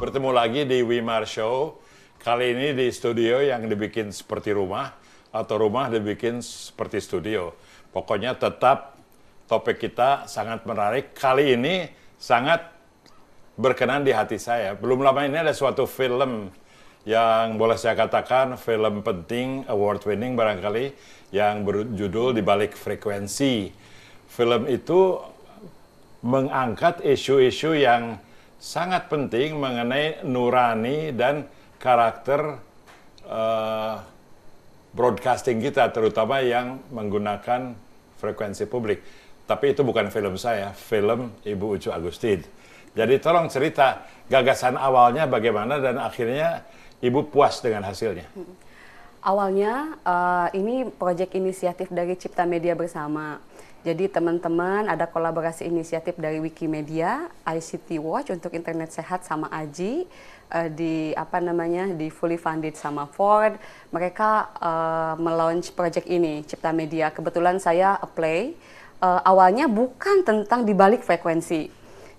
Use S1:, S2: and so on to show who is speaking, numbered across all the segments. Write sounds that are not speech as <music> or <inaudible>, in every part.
S1: Bertemu lagi di Wimar Show. Kali ini di studio yang dibikin seperti rumah atau rumah dibikin seperti studio. Pokoknya tetap topik kita sangat menarik. Kali ini sangat berkenan di hati saya. Belum lama ini ada suatu film yang boleh saya katakan film penting, award winning barangkali, yang berjudul Di Balik Frekuensi. Film itu mengangkat isu-isu yang sangat penting mengenai nurani dan karakter uh, broadcasting kita, terutama yang menggunakan frekuensi publik tapi itu bukan film saya, film Ibu Ucu Agustin. Jadi tolong cerita gagasan awalnya bagaimana dan akhirnya Ibu puas dengan hasilnya.
S2: Awalnya uh, ini proyek inisiatif dari Cipta Media Bersama. Jadi teman-teman ada kolaborasi inisiatif dari Wikimedia, ICT Watch untuk internet sehat sama Aji uh, di apa namanya di fully funded sama Ford. Mereka uh, melaunch proyek ini Cipta Media. Kebetulan saya apply uh, awalnya bukan tentang dibalik frekuensi.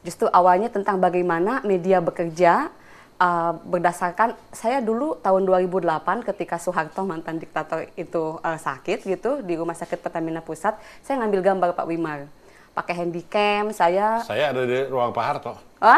S2: Justru awalnya tentang bagaimana media bekerja uh, berdasarkan saya dulu tahun 2008 ketika Soeharto mantan diktator itu uh, sakit gitu di rumah sakit Pertamina Pusat, saya ngambil gambar Pak Wimar pakai handycam saya
S1: saya ada di ruang Pak Harto
S2: ah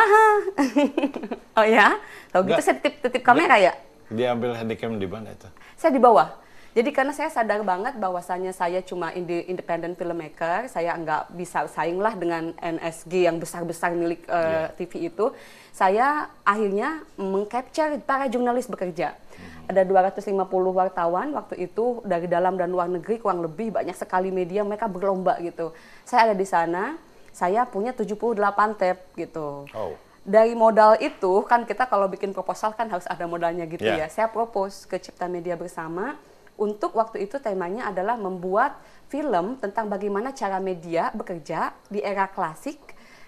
S2: <laughs> oh ya kalau gitu saya titip titip kamera dia, ya
S1: dia ambil handycam di mana itu
S2: saya di bawah jadi karena saya sadar banget bahwasannya saya cuma independent filmmaker, saya nggak bisa saing lah dengan NSG yang besar-besar milik uh, eh, yeah. TV itu. Saya akhirnya mengcapture para jurnalis bekerja. Mm-hmm. Ada 250 wartawan waktu itu dari dalam dan luar negeri kurang lebih banyak sekali media mereka berlomba gitu. Saya ada di sana, saya punya 78 tab gitu. Oh dari modal itu kan kita kalau bikin proposal kan harus ada modalnya gitu yeah. ya. Saya propose ke Cipta Media Bersama untuk waktu itu temanya adalah membuat film tentang bagaimana cara media bekerja di era klasik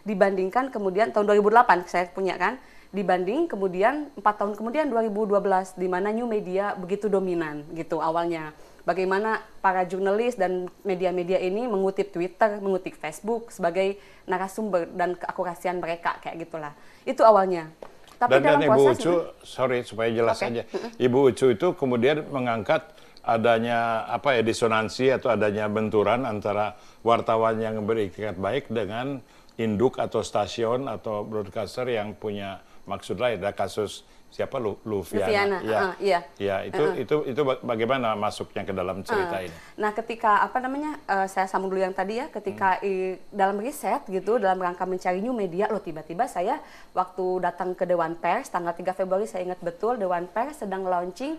S2: dibandingkan kemudian tahun 2008 saya punya kan dibanding kemudian empat tahun kemudian 2012 di mana new media begitu dominan gitu awalnya bagaimana para jurnalis dan media-media ini mengutip Twitter, mengutip Facebook sebagai narasumber dan keakurasian mereka kayak gitulah. Itu awalnya. Tapi dan, dalam dan Ibu Ucu,
S1: sorry supaya jelas okay. aja. Ibu Ucu itu kemudian mengangkat adanya apa ya disonansi atau adanya benturan antara wartawan yang beriktikat baik dengan induk atau stasiun atau broadcaster yang punya maksud lain ada kasus siapa Lu, Lufiana, Lufiana. Ya. Uh, iya ya itu uh, itu itu bagaimana masuknya ke dalam cerita uh. ini
S2: nah ketika apa namanya uh, saya sambung dulu yang tadi ya ketika hmm. i, dalam riset gitu dalam rangka mencari new media loh tiba-tiba saya waktu datang ke Dewan Pers tanggal 3 Februari saya ingat betul Dewan Pers sedang launching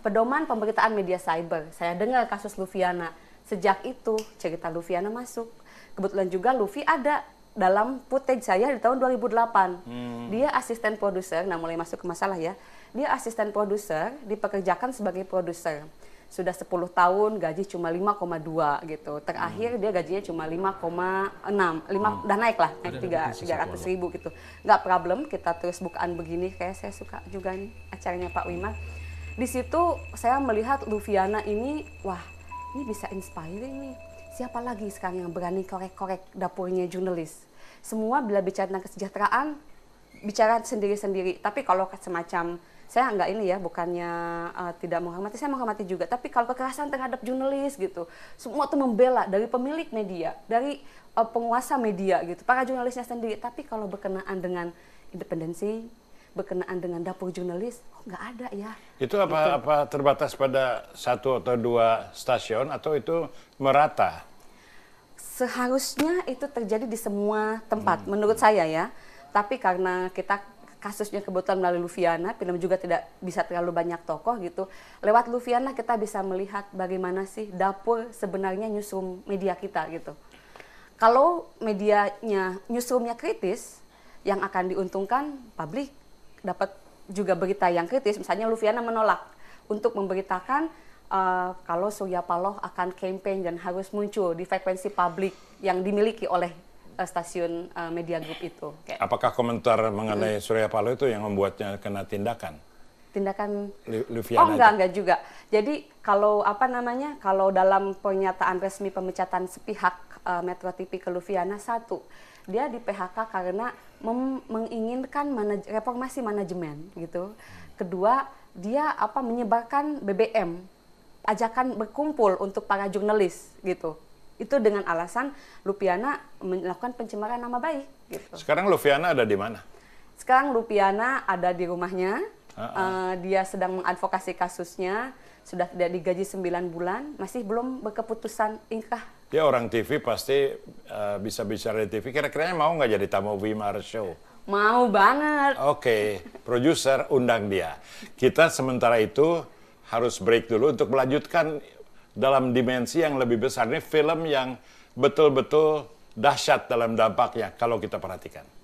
S2: pedoman pemberitaan media cyber. Saya dengar kasus Lufiana. Sejak itu cerita Lufiana masuk. Kebetulan juga Lufi ada dalam footage saya di tahun 2008. Hmm. Dia asisten produser, nah mulai masuk ke masalah ya. Dia asisten produser, dipekerjakan sebagai produser. Sudah 10 tahun gaji cuma 5,2 gitu. Terakhir hmm. dia gajinya cuma 5,6. 5 hmm. udah naik lah, naik 300 ribu gitu. Nggak problem, kita terus bukaan begini kayak saya suka juga nih acaranya Pak Wimar. Hmm di situ saya melihat Luviana ini wah ini bisa inspiring nih siapa lagi sekarang yang berani korek-korek dapurnya jurnalis semua bila bicara tentang kesejahteraan bicara sendiri-sendiri tapi kalau semacam saya nggak ini ya bukannya uh, tidak menghormati saya menghormati juga tapi kalau kekerasan terhadap jurnalis gitu semua tuh membela dari pemilik media dari uh, penguasa media gitu para jurnalisnya sendiri tapi kalau berkenaan dengan independensi berkenaan dengan dapur jurnalis oh, nggak ada ya
S1: itu apa gitu. apa terbatas pada satu atau dua stasiun atau itu merata
S2: seharusnya itu terjadi di semua tempat hmm. menurut saya ya tapi karena kita kasusnya kebetulan melalui Luviana, film juga tidak bisa terlalu banyak tokoh gitu. Lewat Luviana kita bisa melihat bagaimana sih dapur sebenarnya newsroom media kita gitu. Kalau medianya newsroomnya kritis, yang akan diuntungkan publik dapat juga berita yang kritis, misalnya Lufiana menolak untuk memberitakan uh, kalau Surya Paloh akan campaign dan harus muncul di frekuensi publik yang dimiliki oleh uh, stasiun uh, media grup itu. Kayak.
S1: Apakah komentar mengenai hmm. Surya Paloh itu yang membuatnya kena tindakan? Tindakan Luviana? Oh enggak aja.
S2: enggak juga. Jadi kalau apa namanya? Kalau dalam pernyataan resmi pemecatan sepihak uh, ke luviana satu Dia di PHK karena menginginkan manaj reformasi manajemen gitu. Kedua, dia apa menyebarkan BBM, ajakan berkumpul untuk para jurnalis gitu. Itu dengan alasan Lupiana melakukan pencemaran nama baik gitu.
S1: Sekarang Lupiana ada di mana?
S2: Sekarang Lupiana ada di rumahnya.
S1: Uh -uh. Uh,
S2: dia sedang mengadvokasi kasusnya sudah tidak digaji 9 bulan, masih belum berkeputusan ingkah
S1: Ya orang TV pasti uh, bisa bicara di TV. Kira-kiranya mau nggak jadi tamu Wimar Show?
S2: Mau banget.
S1: Oke, okay. produser undang dia. Kita sementara itu harus break dulu untuk melanjutkan dalam dimensi yang lebih besar. Ini film yang betul-betul dahsyat dalam dampaknya kalau kita perhatikan.